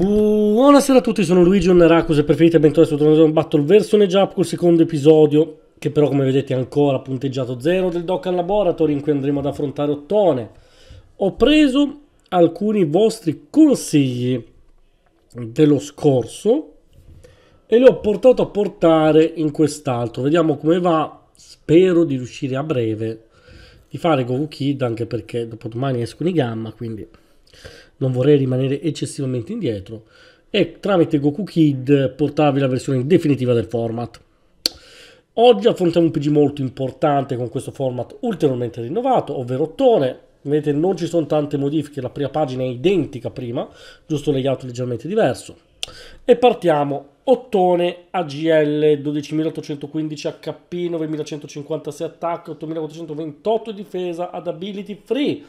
Buonasera a tutti, sono Luigi Oneraku, e preferite bentornati su Dragon Battle Versone Giap col secondo episodio che però come vedete è ancora punteggiato zero del Dokkan Laboratory in cui andremo ad affrontare Ottone. Ho preso alcuni vostri consigli dello scorso e li ho portato a portare in quest'altro. Vediamo come va, spero di riuscire a breve di fare Goku Kid anche perché dopo domani escono i Gamma, quindi non vorrei rimanere eccessivamente indietro e tramite Goku Kid portarvi la versione definitiva del format. Oggi affrontiamo un PG molto importante con questo format ulteriormente rinnovato, ovvero Ottone. Vedete, non ci sono tante modifiche, la prima pagina è identica a prima, giusto layout leggermente diverso. E partiamo. Ottone AGL 12815 HP, 9156 attacco, 8428 difesa ad ability free.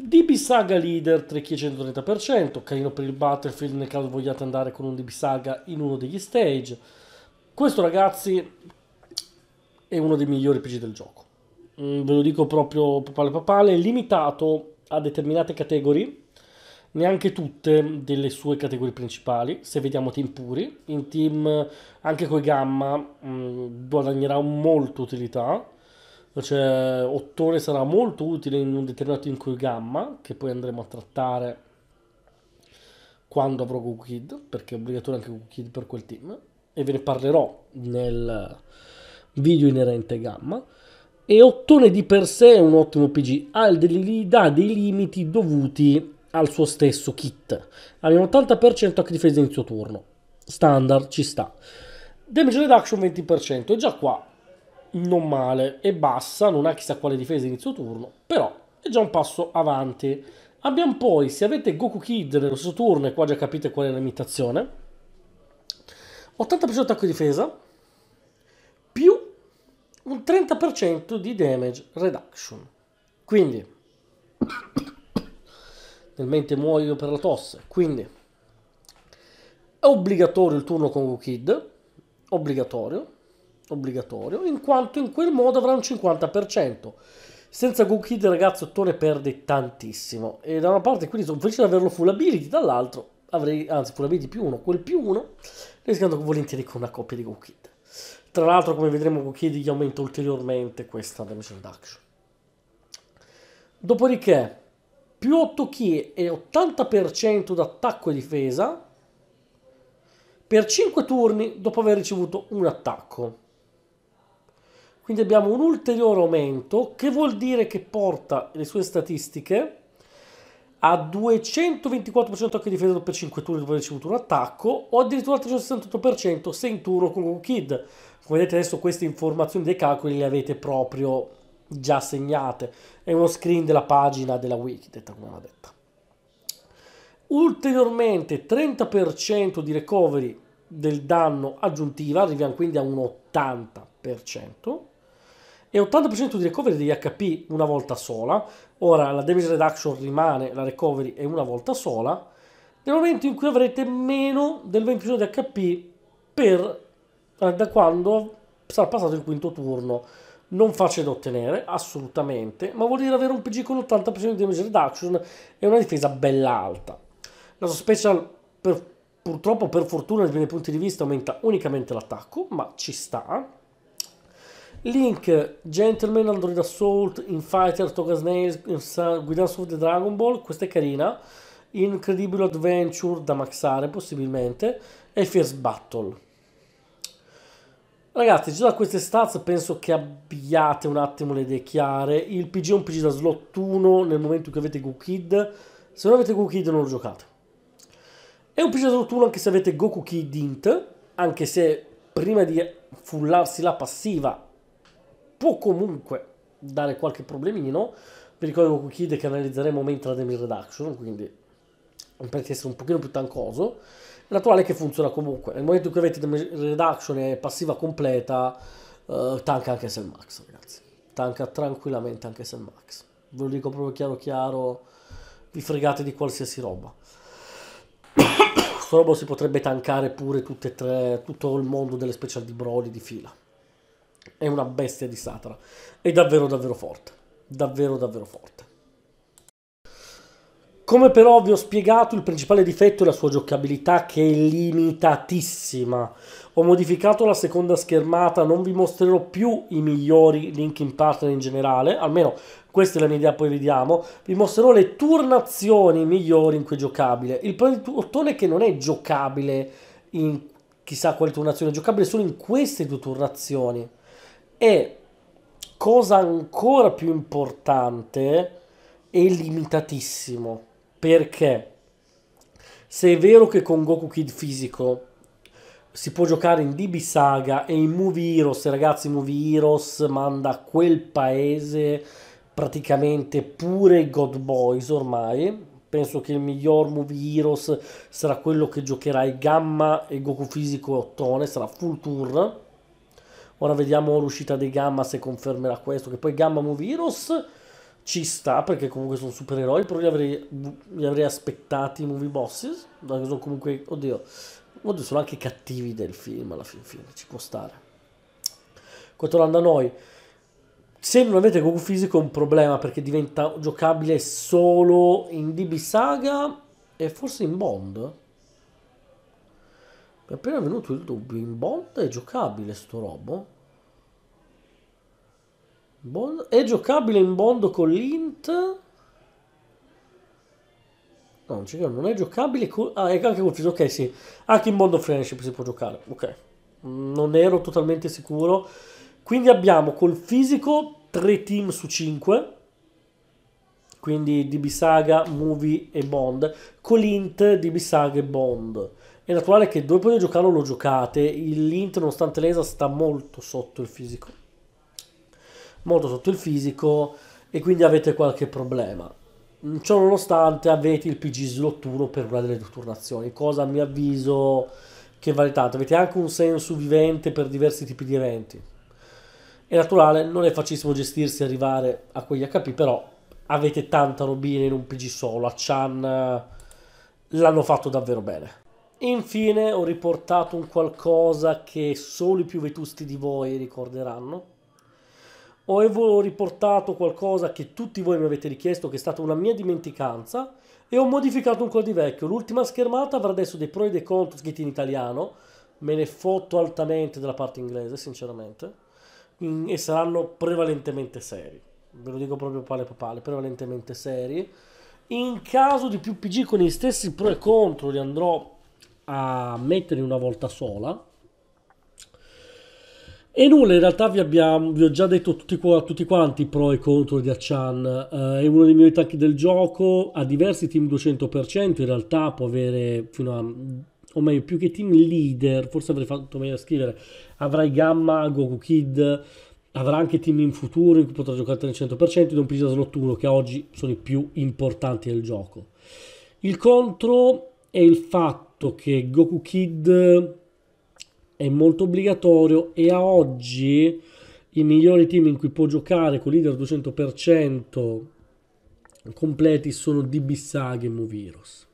DB Saga leader 3 kg 130%, carino per il Battlefield nel caso vogliate andare con un DB Saga in uno degli stage. Questo ragazzi è uno dei migliori PG del gioco. Mm, ve lo dico proprio papale papale, limitato a determinate categorie, neanche tutte delle sue categorie principali. Se vediamo team puri, in team anche coi gamma mh, mm, guadagnerà molto utilità cioè, Ottone sarà molto utile in un determinato in cui gamma, che poi andremo a trattare quando avrò Kid, perché è obbligatorio anche Kid per quel team, e ve ne parlerò nel video inerente gamma. E Ottone di per sé è un ottimo PG, ha degli, dà dei limiti dovuti al suo stesso kit. Abbiamo 80% H difesa inizio turno, standard, ci sta. Damage reduction 20%, e già qua non male, è bassa, non ha chissà quale difesa inizio turno, però è già un passo avanti. Abbiamo poi, se avete Goku Kid nello stesso turno, e qua già capite qual è la l'imitazione, 80% attacco e difesa, più un 30% di damage reduction. Quindi, nel mente muoio per la tosse, quindi è obbligatorio il turno con Goku Kid, obbligatorio, obbligatorio, in quanto in quel modo avrà un 50%. Senza Go Kid il ragazzottone perde tantissimo. E da una parte quindi sono felice di averlo full ability, dall'altro avrei, anzi full ability più uno, quel più uno, rischiando volentieri con una coppia di Go Kid. Tra l'altro come vedremo Go Kid gli aumenta ulteriormente questa damage reduction. Dopodiché più 8 key e 80% d'attacco e difesa per 5 turni dopo aver ricevuto un attacco. Quindi abbiamo un ulteriore aumento che vuol dire che porta le sue statistiche a 224% anche difesa dopo 5 turni dopo aver ricevuto un attacco o addirittura 368% se in turno con un kid. Come vedete adesso queste informazioni dei calcoli le avete proprio già segnate. È uno screen della pagina della wiki, detta come una detta. Ulteriormente 30% di recovery del danno aggiuntiva, arriviamo quindi a un 80% e 80% di recovery degli HP una volta sola. Ora la damage reduction rimane, la recovery è una volta sola. Nel momento in cui avrete meno del 20% di HP per eh, da quando sarà passato il quinto turno. Non facile da ottenere, assolutamente, ma vuol dire avere un PG con 80% di damage reduction e una difesa bella alta. La sua special, per, purtroppo per fortuna, dai miei punti di vista, aumenta unicamente l'attacco, ma ci sta. Link, Gentleman, Android Assault, Infighter, Toga Snails, Guidance of the Dragon Ball, questa è carina. Incredibile Adventure da maxare possibilmente e First Battle. Ragazzi, già da queste stats penso che abbiate un attimo le idee chiare. Il PG è un PG da slot 1 nel momento in cui avete Goku Se non avete Goku non lo giocate. È un PG da slot 1 anche se avete Goku Kid Int, anche se prima di fullarsi la passiva può comunque dare qualche problemino. Vi ricordo con Kid che analizzeremo mentre andiamo in redaction, quindi perché essere un pochino più tancoso. L'attuale che funziona comunque. Nel momento in cui avete redaction e passiva completa, eh, tanca anche se il Max, ragazzi. Tanca tranquillamente anche se il Max. Ve lo dico proprio chiaro chiaro, vi fregate di qualsiasi roba. Sto roba si potrebbe tankare pure tutte e tre, tutto il mondo delle special di Broly di fila. È una bestia di Satana. È davvero davvero forte. Davvero davvero forte. Come però vi ho spiegato, il principale difetto è la sua giocabilità che è limitatissima. Ho modificato la seconda schermata, non vi mostrerò più i migliori link in partner in generale, almeno questa è la mia idea, poi vediamo. Vi mostrerò le turnazioni migliori in cui è giocabile. Il portone che non è giocabile in chissà quale turnazione, è giocabile solo in queste due turnazioni. E cosa ancora più importante, è limitatissimo. Perché se è vero che con Goku Kid fisico si può giocare in DB Saga e in Movie Heroes, ragazzi, Movie Heroes manda a quel paese praticamente pure God Boys ormai. Penso che il miglior Movie Heroes sarà quello che giocherai Gamma e Goku fisico e Ottone, sarà full tour Ora vediamo l'uscita dei Gamma se confermerà questo, che poi Gamma Movie Heroes ci sta perché comunque sono supereroi, però li avrei, li avrei aspettati i movie bosses, sono comunque, oddio, oddio, sono anche cattivi del film alla fin fine, ci può stare. Controllando a noi, se non avete Goku fisico è un problema perché diventa giocabile solo in DB Saga e forse in Bond, mi è appena venuto il dubbio, in Bond è giocabile sto robo? Bond, è giocabile in Bond con l'Int? No, non, c'è, non è giocabile con... Ah, è anche confuso, ok, sì. Anche in Bond of Friendship si può giocare, ok. Non ero totalmente sicuro. Quindi abbiamo col fisico 3 team su 5 quindi DB Saga, Movie e Bond, Col Int, DB Saga e Bond. È naturale che due potete giocarlo lo giocate. L'Inter, nonostante l'ESA, sta molto sotto il fisico. Molto sotto il fisico e quindi avete qualche problema. Mm, Ciò nonostante avete il PG slot 1 per una delle due turnazioni, cosa a mio avviso che vale tanto. Avete anche un senso vivente per diversi tipi di eventi. È naturale, non è facilissimo gestirsi e arrivare a quegli HP, però avete tanta robina in un PG solo. A Chan eh, l'hanno fatto davvero bene infine ho riportato un qualcosa che solo i più vetusti di voi ricorderanno. Ho riportato qualcosa che tutti voi mi avete richiesto, che è stata una mia dimenticanza, e ho modificato un codice vecchio. L'ultima schermata avrà adesso dei pro e dei contro scritti in italiano, me ne fotto altamente della parte inglese, sinceramente, mm, e saranno prevalentemente seri. Ve lo dico proprio pale papale, prevalentemente seri. In caso di più PG con gli stessi pro e contro li andrò a mettere una volta sola. E nulla, in realtà vi, abbiamo, vi ho già detto tutti, tutti, quanti i pro e contro di Achan, eh, è uno dei miei attacchi del gioco, ha diversi team 200%, in realtà può avere fino a, o meglio, più che team leader, forse avrei fatto meglio a scrivere, avrai Gamma, Goku Kid, avrà anche team in futuro in cui potrà giocare al 100% ed un Pisa Slot 1 che oggi sono i più importanti del gioco. Il contro è il fatto che Goku Kid è molto obbligatorio e a oggi i migliori team in cui può giocare con leader 200% completi sono DB Saga e Movirus.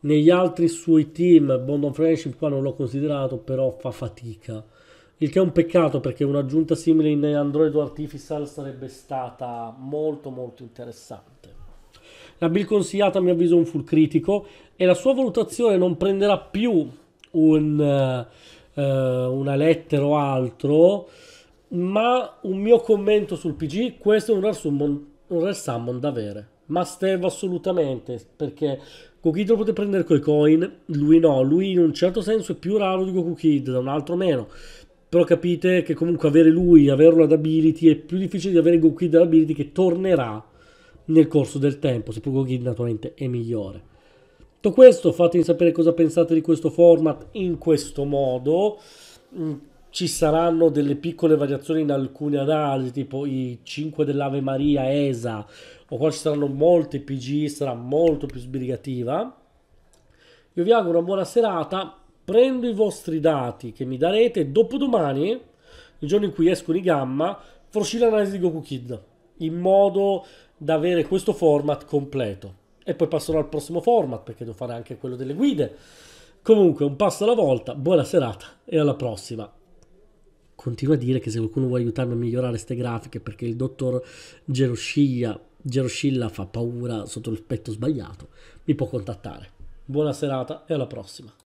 Negli altri suoi team, Bond of Friendship qua non l'ho considerato, però fa fatica. Il che è un peccato perché un'aggiunta simile in Android o Artificial sarebbe stata molto molto interessante. La build consigliata a mio avviso è un full critico e la sua valutazione non prenderà più un, uh, una lettera o altro, ma un mio commento sul PG, questo è un rare summon, un rare summon da avere. Must have assolutamente, perché Goku Kid lo potete prendere coi coin, lui no, lui in un certo senso è più raro di Goku Kid, da un altro meno. Però capite che comunque avere lui, averlo ad ability è più difficile di avere Goku Kid ad ability che tornerà nel corso del tempo, se Pugo Plugogin naturalmente è migliore. Tutto questo, fatemi sapere cosa pensate di questo format in questo modo. Mm, ci saranno delle piccole variazioni in alcune analisi, tipo i 5 dell'Ave Maria ESA, o qua ci saranno molte PG, sarà molto più sbrigativa. Io vi auguro una buona serata, prendo i vostri dati che mi darete, dopodomani, il giorno in cui escono i gamma, farò l'analisi di Goku Kid, in modo da avere questo format completo. E poi passerò al prossimo format perché devo fare anche quello delle guide. Comunque, un passo alla volta, buona serata e alla prossima. Continuo a dire che se qualcuno vuole aiutarmi a migliorare queste grafiche perché il dottor Geroscilla fa paura sotto il petto sbagliato, mi può contattare. Buona serata e alla prossima.